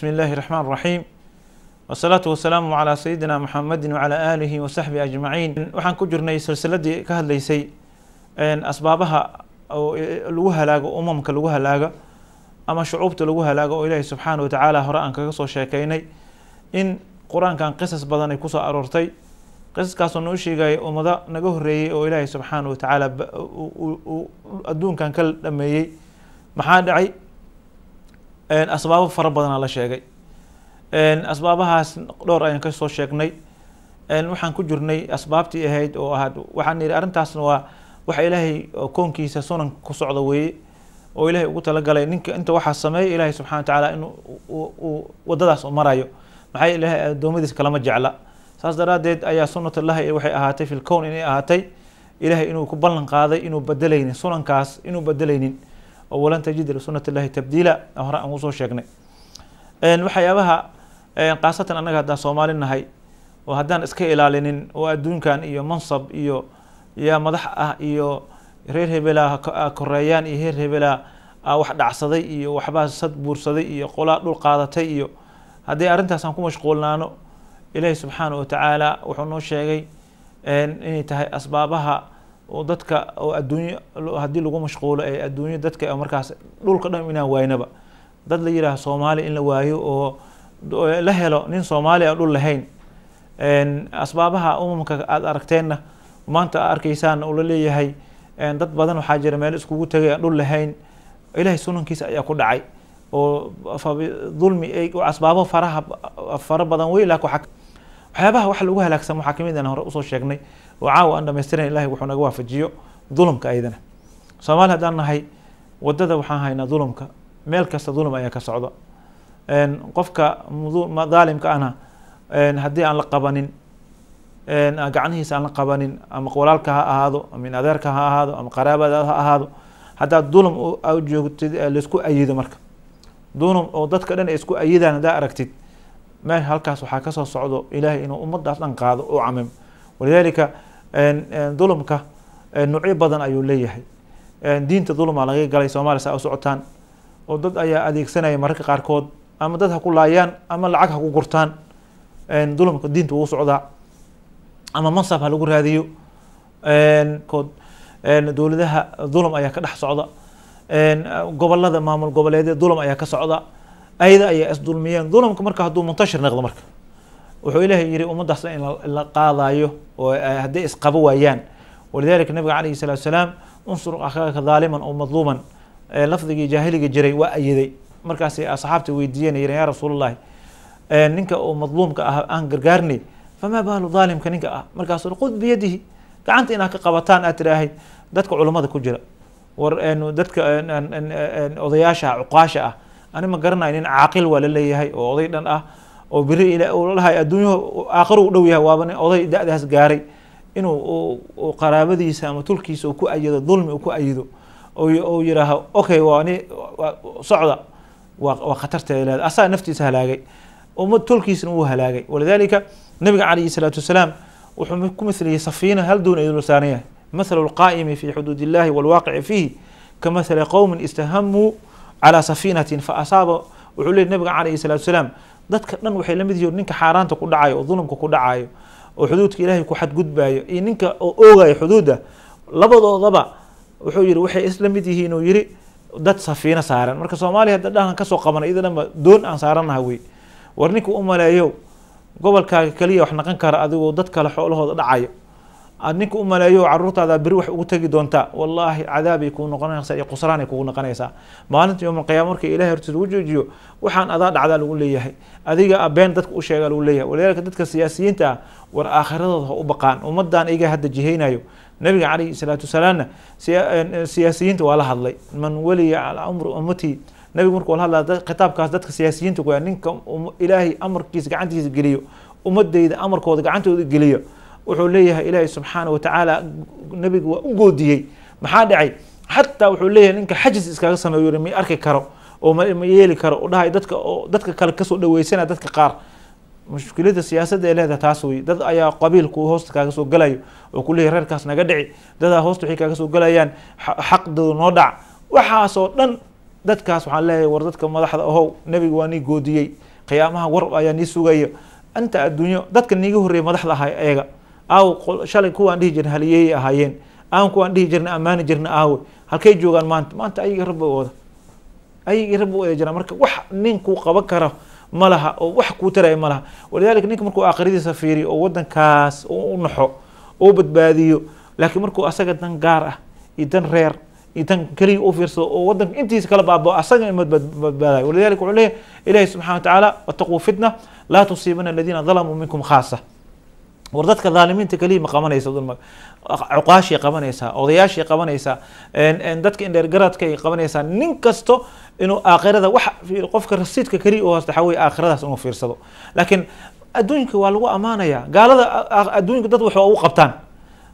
بسم الله الرحمن الرحيم والصلاة والسلام على سيدنا محمد وعلى آله وصحبه أجمعين وحن كجرني سلسلة كهل ليسي أن أسبابها أو لوها لاغا أممك لوها لاغا أما شعوبت لوها لاغا وإلهي سبحانه وتعالى هراء كسو شاكيني إن قرآن كان قصص بدن كسو أرورتي قصص كاسو نوشيغاي أمدا نغو هريي أو إلهي سبحانه وتعالى أدون كان كل لما يي محادعي asbaabo fara badana la sheegay asbaabahaas dhowr ayaan kasoo sheegnay waxaan ku jirnay asbaabtii ahayd oo ahaad waxaan ihi arrintaasna waa waxa ilaahay koonkiisa sunan ku socda weeye oo ilahay ugu talagalay ninka inta waxaa sameeya ilahay subxana wa tacaala in uu u marayo maxaa ilahay adoomadiis kalama jecla saas daraaddeed ayaa sunatullahi waxay ahaatay filcown inay ahaatay ilahay inuu ku ballan qaaday inuu bedelaynin sunankaas inuu bedelaynin oo walan tajida lisunat اllahi tabdiila hore aan usoo sheegnay waxyaabaha khaasatan annaga haddaa soomaali nahay oo haddaan iska ilaalinin oo adduunkan iyo mansab iyo yaa madax ah iyo reer hebelaa ah koreeyaan iyo reer hebelaa ah wax dhacsaday iyo waxbaa sad buursaday iyo qolaa dhul qaadatay iyo haddii aan ku mashquulnaano ilaahi subxaanah wa tacaala wuxuu noo sheegay inay tahay asbaabaha oo dadka oo adduunyo haddii lagu mashquulo ee adduunyo dadka markaas dhulka dhan inaan waaynaba dad la yidhaaha soomaaliya in la waayo oo la helo nin soomaaliya dhul lahayn asbaabaha umamka aada aragteenna maanta a arkaysaan ula leeyahay dad badan waxaa jira meelo iskugu tegay aan dhul lahayn ilaahay sunankiisa ayaa ku dhacay oo dulmi asbaabo faraha fara badan wey laa ku waxyaabaha wax lagu halaagsan waxaa kamid an hore usoo sheegnay oo caawa aan dhamaystirayn ilahay wuxuu naga waafajiyo dulumka ayadana soomaali haddaan nahay wadada waxaan haynaa dulumka meel kasta dulum ayaa ka socda qofka daalimka ana haddii aan la qabanin gacnihiisa aan la qabanin ama walaalka ha ahaado ama adeerka ha ahaado ama qaraabada ha ahaado haddaad dulum joogtid laisku ayido marka dulum oo dadka dhan ay isku ayidaan haddaa aragtid meel halkaas waxaa kasoo socdo ilaahay inuu ummadaas dhan qaado u camim walidaalika dulumka nuucyo badan ayuu leeyahay diinta dulumaa laga galay soomaaliya saa u socotaan oo dad ayaa adeegsanaya mararka qaarkood ama dad ha ku laayaan ama lacag ha ku gurtaan dulumka diinta wuu socdaa ama mansab ha lagu raadiyo kood dowladaha dulum ayaa ka dhex socda gobolada maamul goboleedee dulum ayaa ka socda ayada ayaa isdulmiyeen dulamka marka hadduu muntashir noqdo marka wuxuu ilaahay yihi ummaddaas in la qaadaayo oo eh, hadday isqabo waayaan walidalika nabiga calayhi salatu salaam unsur akhaaka daaliman oo madluuman eh, lafdigii jaahiliga jiray waa ayaday markaas asxaabta weydiiyeen yiren yaa rasuulullahi eh, ninka oo madluumka ah aan gargaarnay famaa baalu daalimka ninka ah markaasu qud biyadihi gacanta inaad ka qabataan aad tidhaahayd dadka culammada ku jira war dadka odayaasha ah, cuqaasha ah ani ma garanayo nin caaqil waa la leeyahay oo oday dhan ah oo beri lalahay adduunyahu aakhiro u dhow yahay waaban oday da gaaray inuu qaraabadiisa ama tulkiisa u ku ayido dulmi u ku ayido ou yihaaho okay waa ni socda waa khatarta asaa naftiisa halaagay ummad tulkiisna wuu halaagay walidalika nabiga calayhi isalaatu wasalaam wuxuu ku mithliyey safiina hal duun idul saaran yahay mathalu lqaa'imi fi xuduud illahi walwaaqici fiihi ka mathali qowmin istahamuu calaa safiinatin fa asaaba wuxuu leey nabiga calayhi salatu salaam dadka dhan waxay lamid yihiin ninka xaaraanta ku dhacayo oo dulumka ku dhacayo oo xuduudka ilaahay ku xadgudbaayo iyo ninka oo oogayo xuduudda labadoodaba wuxuu yihi waxay islamid yihiin uu yihi dad safiino saaran marka soomaaliya hadda dhahan kasoo qabanay ida dhanba doon aan saaranaha wey war ninka u maleeyo gobolkaaga keliya wax naqan kara adigu dad kale xoolahooda dhacayo aad ninka u maleeyo caruurtaada beri wax ugu tegi doonta wallaahi cadaabay kuu noqonaysaa iyo qusraanay kugu noqonaysaa maalinta yowmal qiyaama marka ilahay hortiisa ugu joojiyo waxaan adaa dhacdaa lagu leeyahay adiga abeen dadka u sheegaa lagu leeyahay walidaalika dadka siyaasiyiinta ah war aakhiradooda ha u baqaan ummaddan iyaga hadda jihaynayo nabiga calayhi salaatu wasalaamna eh, siyaasiyiinta waa la hadlay man weliya calaa amru ummatii nabigu markuu la hadlaa khitaabkaas dadka siyaasiyiinta kuya ninka um, ilaahay amarkiisa gacantiisa geliyo ummadayda amarkooda gacantooda geliyo wuxuu leeyahay ilaahay subxaana watacaala nabiga waa u goodiyey maxaa dhacay xataa wuxuu leeyahay ninka xajis iskaga sameeyo ma arki karo oo ma yeeli karo oo dhahay dadka oo dadka kale kasoo dhaweysana dadka qaar mushkilada siyaasadda ee leedaha taas wey dad ayaa qabiilku hoosta kaaga soo galayo oo kuleeyahy reerkaas naga dhici dadaa hoosta waxay kaaga soo galayaan xaqdooda noo dhac waxaasoo dhan dadkaas waxaan leeyahay war dadka madaxda ahow nebiga waa nii goodiyey qiyaamaha war ayaa nii sugaya anta adduunyo dadka niiga horreeyay madaxda ahay ayaga aaw shalay kuwaan dhihi jirna haliyeyay ahaayeen aan kuwaan dhihi jirna ammaani jirna aawe halkay joogaan maanta maanta ayagii rabba wada ayagii rabba wada jiraan marka wax ninkuu qaban karo ma laha oo wax kuu taraya ma laha ninka markuu aakhiradiisa fiiriyo oo wadankaas u naxo oo badbaadiyo laakiin markuu asaga dan gaar ah iyo dan reer iyo dan keliya u fiirsado oo wadanka intiisa kala baabao asaga in badbaadayo walidalika wuxuu leeyahy ilaahi subxana wa tacaala wataquu fitna laa tusiibana aladiina dalamuu minkum khaasa war dadka dhaalimiinta keliya ma qabanaysa cuqaashay qabanaysaa odayaashay qabanaysaa dadka indheergaradkay qabanaysaa nin kasto inuu aakhirada wax qofka rasiidka keliya u hoosta waxa wey aakhiradaas inuu fiirsado laakiin adduunka waa lagu ammaanayaa gaalada adduunka dad waxa u qabtaan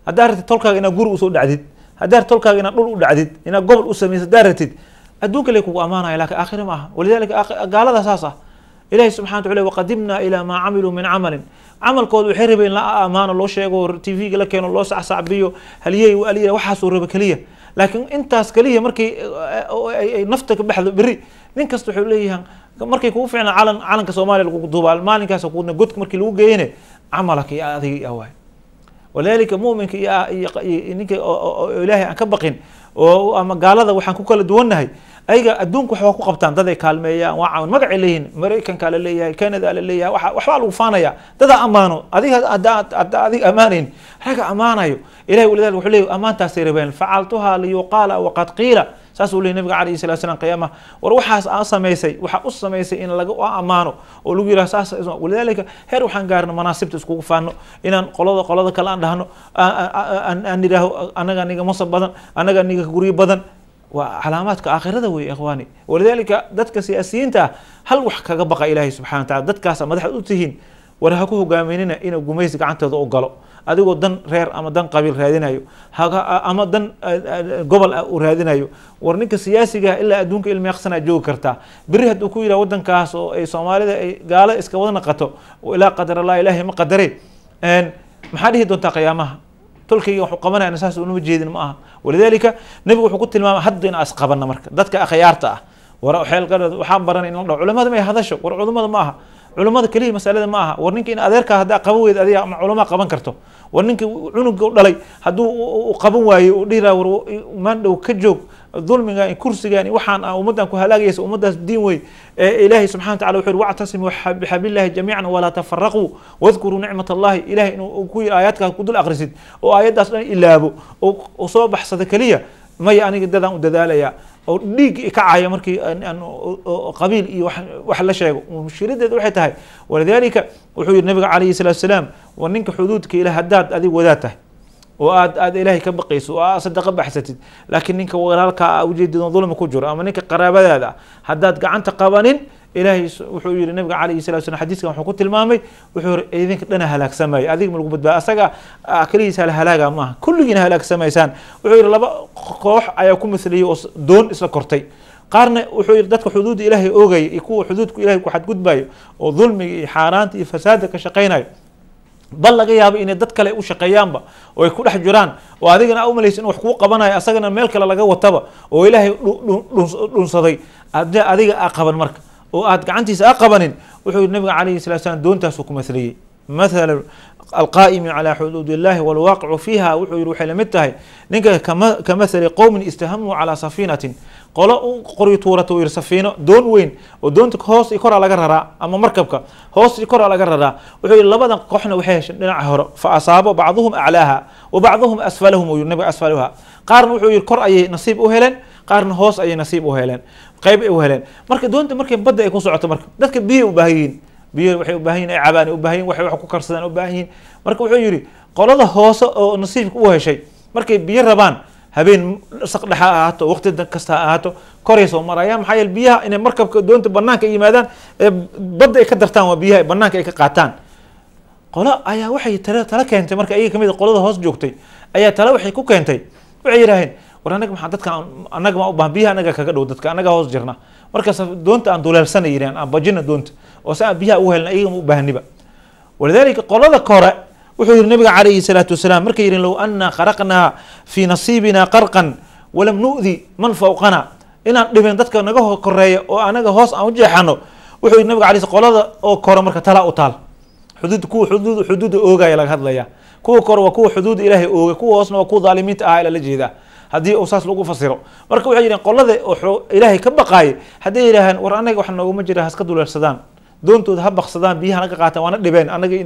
haddaa ratid tolkaaga inaad guri usoo dhacdid haddaa ratid tolkaaga inaad dhul u dhacdid inaad gobol u samaysa haddaa ratid adduunka lay kugu ammaanaya lakin aakhira ma aha walidalika gaalada saas ah ilahi subxana wataala waqadimna ilaa maa camiluu min camalin camalkooda waxay rabeen la amaano loo sheego tv-ga la keeno loo sacsacbiyo haliyey aliya waxaasuu raba keliya laakiin intaas keliya markay nafta ka baxdo beri nin kasta wuxuu leeyahan markay kugu ficna calan calanka soomaaliya lagugu duubaa maalinkaas kuna godka markii lagu geeyane camalaka iyo adigii awaay walidalika muminka iyo ninka ilaahay aan ka baqin oo ama gaalada waxaan ku kala duwannahay ayaga adduunka waxbaa ku qabtaan dad kaalmeeyaan waa caawan magacay leeyihin maraykankaa la leeyahay canada la leeyahay waa waxbaa lagu faanayaa dadaa ammaano adiga ada adig ammaanayn ragga ammaanayo ilahi walidal wuxuu leeyahy ammaantaasay rabeen facaltuhaa liyuqaala waqad qiila saasuu leeyay nabiga calayhi salatu salam qiyaamaha war waxaas aan samaysay waxa u samaysay in laga ammaano oo lagu yidhaha saas walidaalika heer waxaan gaarno manaasibta iskugu faano inaan qolada qolada kale aan dhahno aan nidhaaho annaga nigama sab badan annaga niga guryo badan waa calaamaadka aakhirada wey ikhwaani walidalika dadka siyaasiyiinta ah hal wax kaga baqa ilaahay subxana wa taala dadkaasa madaxad u tihiin war ha ku hogaaminina inuu gumaysi gacantooda u galo adigoo dan reer ama dan qabiil raadinayo ama dan gobol u raadinayo war ninka siyaasigaa ah ilaa adduunka ilmeeqsanaa joogi kartaa beri hadduu ku yidhaha wadankaas oo ay soomaalida ay gaala iska wada naqato ilaa qadarallah ilaahay ma qadare maxaa dhihi doontaa qiyaamaha tolkayga waxu qabanayana saas unama jeedin ma aha walidaalika nebigu wuxuu ku tilmaamay hadda in aas qabanna marka dadka akhyaarta ah war xeelgadhood waxaan baranay in la dhaho culammadama ay hadasho war culamada ma aha culummada keliya masalada ma aha war ninka in adeerkaa haddaa qaban weyda adiga ama culama qaban karto war ninka cunuga dhalay hadduu qaban waaye u dhihira war maandhow ka joog dulmigan iyo kursigan iyo waxaan ah ummaddan ku halaagaysa ummaddaas diin wey ilaahay subxana wa tacala wuxuu yidhi wactasimu bixabillahi jamiican walaa tafaraquu wadkuruu nicmat allahi ilahay inuu ku yidhi aayaadkaas ku dul akhrisid oo aayaddaas dhan ilaabo oo soo baxsada keliya maya aniga dadaan u dadaalaya oo dhiig ka caayo markii qabiil iyo wax la sheego mushkiladeed waxay tahay walidaalika wuxuu yihi nabiga calayhi salaatu salaam war ninka xuduudka ilah haddaad adig wadaa tahay oo aad aada ilaahay ka baqayso oo aad sadaqa baxsatid laakiin ninka walaalkaa ah, ujeedid dulmi ku jiro ama ninka qaraabadaada ah haddaad gacanta qabanin ilaahay wuxuu yihi nabiga alayh sala slam xadiiskan wuxuu ku tilmaamay wuxuu yiri idinka dhana halaagsamaayo adiga lagu badbaada asaga ah, keligiis hala halaaga maaha kulligiina halaagsamaysaan wuxuu yihi laba koox ayaa ku mislayay oo doon isla kortay qaarna wuxuu yidhi dadka xuduudda ilaahay oogaya iyo kuwa xuduudku ilahay ku xadgudbayo oo dulmiga iyo xaaraanta iyo fasaadka ka shaqaynayo bal laga yaabo inay dad kale u shaqeeyaanba oo ay ku dhex jiraan oo adigana a umalaysa in wax kuu qabanayo asagana meel kale laga wataba oo ilaahay dhunsaday adiga a qaban marka oo aad gacantiisa a qabanin wuxuu nabiga calayhi salatu slam doontaasu ku masliyey mathalan alqaa'imu calaa xuduud illahi walwaaqicu fiiha wuxuu yihi waxay lamid tahay ninka ka mathali qowmin istahamuu calaa safiinatin qolo u qori tuurata u yihi safiino doon weyn oo doonta hoos i koraa laga raraa ama markabka hoos i koraa laga raraa wuxuu yihi labadan kooxna waxay hesheen dhinaca hore fa asaabo bacduhum aclaaha wa bacduhum asfalahum uu yihi nabiga asfaluha qaarna wuxuu yihi kor ayay nasiib u heleen qaarna hoos ayay nasiib u heleen qayb ay u heleen marka doonta markay badda ay ku socoto marka dadka biyahay ubaahan yihiin biyaha waxay ubaahan yihin ay cabaan ubaahan yihin waxay wax ku karsadaan ubaahan yihin marka wuxuu yidhi qolada hoose oo nasiibka u heshay markay biyo rabaan habeen saqdhexa ha ahaato waqti kasta ha ahaato koray soo marayaan maxaa yeele biyaha inay markabka doonta banaanka ay yimaadaan ee badda ay ka dartaan waa biyaha banaanka ay ka qaataan qolo ayaa waxay tala keentay marka ayaga kamid qolada hoos joogtay ayaa tale waxay ku keentay waxay yidhaaheen war anaga maaa dadka anaga ma ubaan biyaha anaga kaga dhow dadka anaga hoos jirna markaas doonta aan duleelsana yiraan aan bajina doonta oo si aan biyaha ugu helna iyagama u baahniba walidalika qolada kore wuxuu yihi nabiga calayhi salaatu wasalaam markay yihiin low anaa qaraqnaa fii nasiibina qarqan walam nu'di man fawqana inaan dhibin dadka naga koreeya oo anaga hoos aan u jeexano wuxuu yihi nabiga alay qolada oo kore marka talaa u taal xuduud kuwa xuduud xuduuda oogaya laga hadlaya kuwa kore waa kuwa xuduuda ilaahay oogay kuwa hoosna waa kuwa dhaalimiinta ahaa ila jeedaa haddii uu saas lagu fasiro marka waxay yidhaheen qolada ilaahay ka baqaaya hadday yidhaahaan war annaga wax nooguma jira haska duleelsadaan doontooda ha baksadaan biyaha naga qaataan waana dhibeen annaga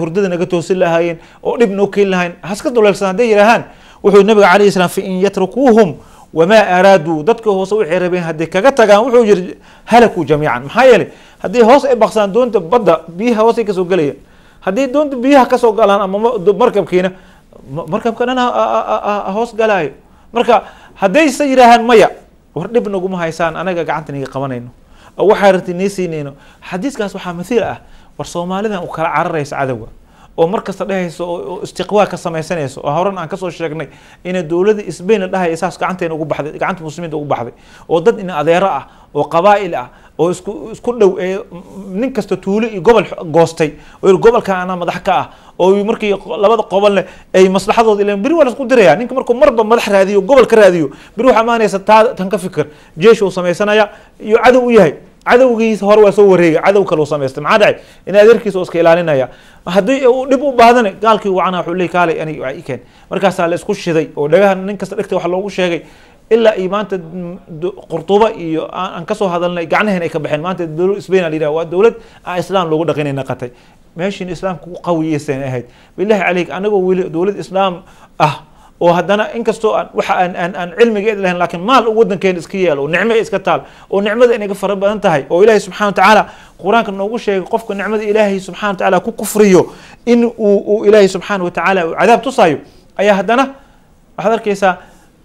hurdada naga toosin lahaayeen oo dhib noo keeni lahayn haska duleelsadaan hadday yidhaahaan wuxuu nabiga calayhi salaam fa in yatrukuuhum wamaa araaduu dadka hoose waxay rabeen hadday kaga tagaan wuxuu yihi halakuu jamiican maxaa yeelay hadday hoos ay baksadaan doonta badda biyaha hoosay kasoo gelayaan haddii doonta biyaha kasoo galaan ama markabkiina markabka dhan ah, ah, ah, hoos galaayo marka haddaysa yidhaahaan maya war dhib naguma haysaan anaga gacanta niga qabanayno oo waxaa rarti nii siinayno xadiiskaas waxaa mahiil ah war soomaalidan u kala cararaysa cadowga oo markasta kasta dhehayso oo istiqwaa ka samaysanayso oo horan aan kasoo sheegnay inay dowlada isbayn dhahaya saas gacanteena ugu baxday gacanta muslimiinta ugu baxday oo dad in adeero ah oo qabaa'il ah oo isku isku dhow ee nin kasta tuulo iyo gobol goostay oo gobolka anaa madax ka ah oo markii labada qobolne ay maslaxadooda ileen beri waa la isku dirayaa ninka markuu marba madax raadiyo gobol ka raadiyo beri waxaa imaanaysa taa tan ka fikir jeesh uu samaysanaya iyo cadow u yahay cadowgiisa hore waa soo wareegay cadow kale uu samaystay maxaa dhacay in adeerkiisa oo iska ilaalinaya haddii dhib u baahdan gaalkii wacana wuxuu leey kaalay ani waa ikeen markaasaa la isku shiday oo dhagaha nin kasta dhegta wax loogu sheegay ilaa iyo maanta qurduba iyo aan kasoo hadalnay gacnaheena ay ka baxeen maanta spain a layidhaha waa dowlad aan islaam loogu dhaqanayna qatay meeshiina islaamka ku qawiyeyseen ahayd bilaahi caleyk anagoo weli dowlad islaam ah oo haddana inkastoo aan waxa aan aan aan cilmigeed lahayn laakiin maal waddankeena iska yeelo oo nicmo iska taal oo nicmada inaga fara badan tahay oo ilaahay subxana wa tacaala qur-aanka noogu sheegay qofka nicmada ilaahay subxana wa tacaala ku kufriyo in uu uu ilaahay subxaana wa tacaala cadaab tusaayo ayaa haddana waxaad arkaysaa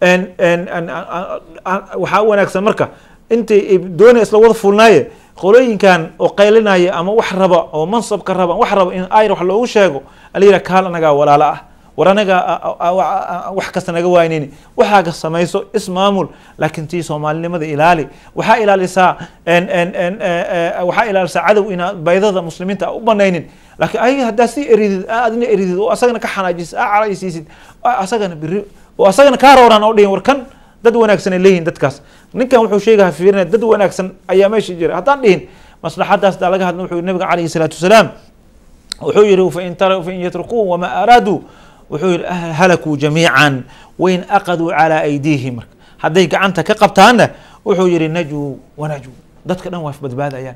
waxaa u wanaagsan marka intay doona isla wada fulnaaye qolooyinkan oo qaylinaya ama wax raba oo mansabka raba wax raba in ayr wax loogu sheego alayidha kaal anagaa walaalo ah war anagaa wax kasta naga waaynayn waxaaga samayso ismaamul laakiin tii soomaalinimada ilaali waxaa ilaalisaa e, e, waxaa ilaalisaa cadow inaad baydada muslimiinta u banaynin laakiin ayaga haddaa sii eridid adna eridid oo asagana ka xanaajisi aa caraysiisid asagana biri oo asagana kaa rooraan oo dhihin war kan dad wanaagsan ay leeyihiin dadkaas ninkan wuxuu sheegaha fiirina dad wanaagsan ayaa meesha jira haddaan dhihin maslaxadaas daa laga hadla wuxuu nabiga calayhi salaatu wasalaam wuxuu yihi fain yatrukuun wamaa araaduu wuxuu yihi ah, halakuu jamiican wain aqaduu calaa aydiihim marka hadday gacanta ka qabtaanna wuxuu yihi najuu wanajuu dadka dhan waa badbaadayaan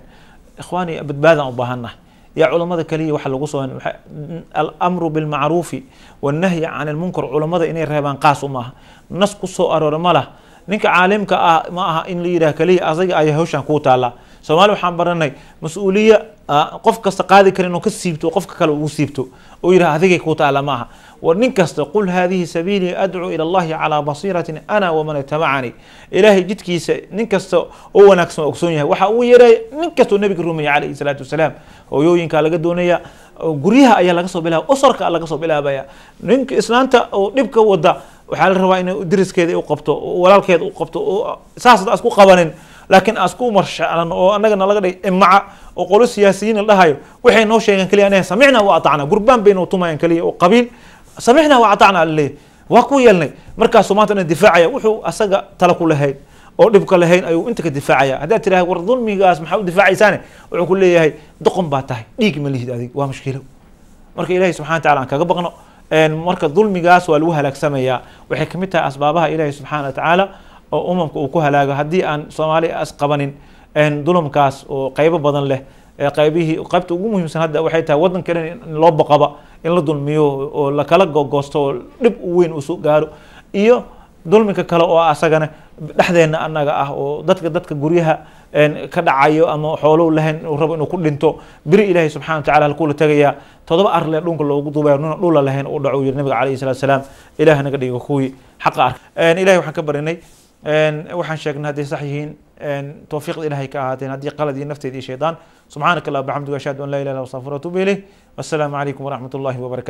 ikhwaani badbaadaan u baahanah yaa culamada kaliya waxa lagu soo alamru bilmacruufi wannahyi can ilmunkar culamada inay reebaan qaas u maaha nas ku soo aroora ma lah ninka caalimka ah ma aha in la yidhah kaliya asaga ayaa hawshaan kuu taallaa soomaalia waxaan baranay mas-uuliya ah, qof kasta qaadi kara inuu ka siibto qofka kale uu siibto oo yidhah adigay kuu taala ma aha war nin kasta qul haadihi sabiilii adcuu ila allahi calaa basiiratin ana waman itamacanii ilaahay jidkiisa nin kasta oo wanaagsan waa ogsoon yahay waxa uu yeeraya nin kastao nabiga rumeeyey calayhi salaatu wasalaam hooyooyinkaa laga doonaya guryaha ayaa laga soo bilaaba usarka laga soo bilaabaya ninka islaanta oo dhibka wada waxaa la rabaa in dariskeeda u qabto oo walaalkeeda u qabto oo saas isku qabanin laakiin aan isku marshaclano oo annaga nalaga dhig imaca oo qolo siyaasiyiin la dhahayo waxay noo sheegeen keliya anaha samicnaa wa atacnaa gurbaan bay noo keliya oo qabiil samicnaa wa atacnaa alaleeyahy waa ku yeelnay markaasuu maanta inay difaacaya wuxuu asaga tala ku lahayn oo dhibka lahayn ayuu inta ka difaacaya haddaad tirahay war dulmigaas maxaa u difaacaysaane wuxuu ku leeyahay doqon baa tahay dhiig ma lihid adig waa mushkilo marka ilaahay subxana watacala aan kaga baqno marka dulmigaas waa lagu halaagsamayaa waxay ka mid tahay asbaabaha ilaahay subxaana wa oo umamka uu ku halaago haddii aan soomaali isqabanin dulumkaas oo qeybo badan leh qaybihii qaybta ugu muhiimsan hadda waxay tahay waddan kalen in loo boqaba in la dulmiyo oo lakala goosto oo dhib weyn usu gaaro iyo dulminka kale oo asagana dhexdeenna annaga ah oo dadka dadka guryaha ka dhacayo ama xoolow lahayn inuu rabo inuu ku dhinto beri ilaahay subxana watacala halkuu la tegayaa toddoba arle dhunka loogu duubayo nuna dhula lahayn uu dhaco yiri nabiga calayhi salatu salaam ilaah naga dhigo kuwii xaqa arka ilahay waxaan ka barinay waxaan sheegnay hadday sax yihiin towfiiqda ilahay ka ahaateen haddii qalad iyo nafteed iyo shaydaan subxaanaka allah bxamdiga ashhadu an laa ilah illa astaqfir atubu ilayh wassalaamu calaykum waraxmat ullahi wabarakatu